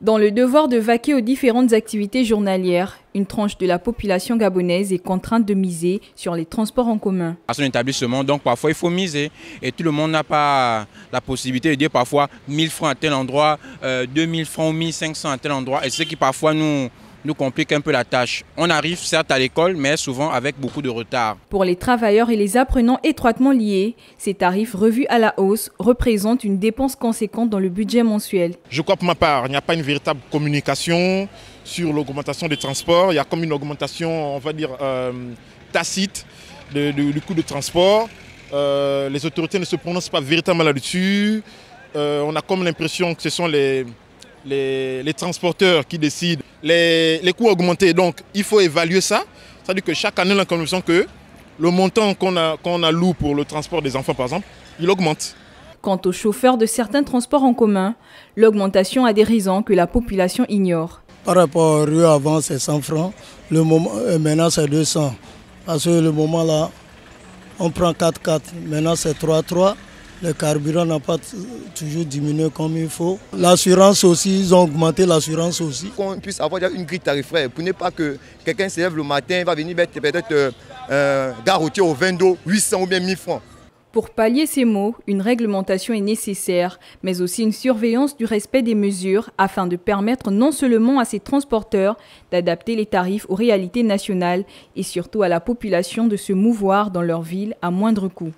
Dans le devoir de vaquer aux différentes activités journalières, une tranche de la population gabonaise est contrainte de miser sur les transports en commun. À son établissement, donc parfois il faut miser et tout le monde n'a pas la possibilité de dire parfois 1000 francs à tel endroit, 2000 euh, francs ou 1500 à tel endroit et ce qui parfois nous, nous complique un peu la tâche. On arrive certes à l'école, mais souvent avec beaucoup de retard. Pour les travailleurs et les apprenants étroitement liés, ces tarifs revus à la hausse représentent une dépense conséquente dans le budget mensuel. Je crois pour ma part, il n'y a pas une véritable communication sur l'augmentation des transports. Il y a comme une augmentation, on va dire, euh, tacite du coût de transport. Euh, les autorités ne se prononcent pas véritablement là-dessus. Euh, on a comme l'impression que ce sont les, les, transporteurs qui décident, les, coûts augmentés. Donc, il faut évaluer ça. C'est-à-dire que chaque année, on a l'impression que le montant qu'on a alloue pour le transport des enfants, par exemple, il augmente. Quant aux chauffeurs de certains transports en commun, l'augmentation a des raisons que la population ignore. Par rapport à rue avant, c'est 100 francs. Le moment, euh, maintenant, c'est 200. Parce que le moment là, on prend 4-4. Maintenant, c'est 3-3. Le carburant n'a pas toujours diminué comme il faut. L'assurance aussi, ils ont augmenté l'assurance aussi. Qu'on puisse avoir une grille tarifaire pour ne pas que quelqu'un se lève le matin, va venir mettre peut-être euh, euh au 20, d'eau, 800 ou bien 1000 francs. Pour pallier ces maux, une réglementation est nécessaire, mais aussi une surveillance du respect des mesures afin de permettre non seulement à ces transporteurs d'adapter les tarifs aux réalités nationales et surtout à la population de se mouvoir dans leur ville à moindre coût.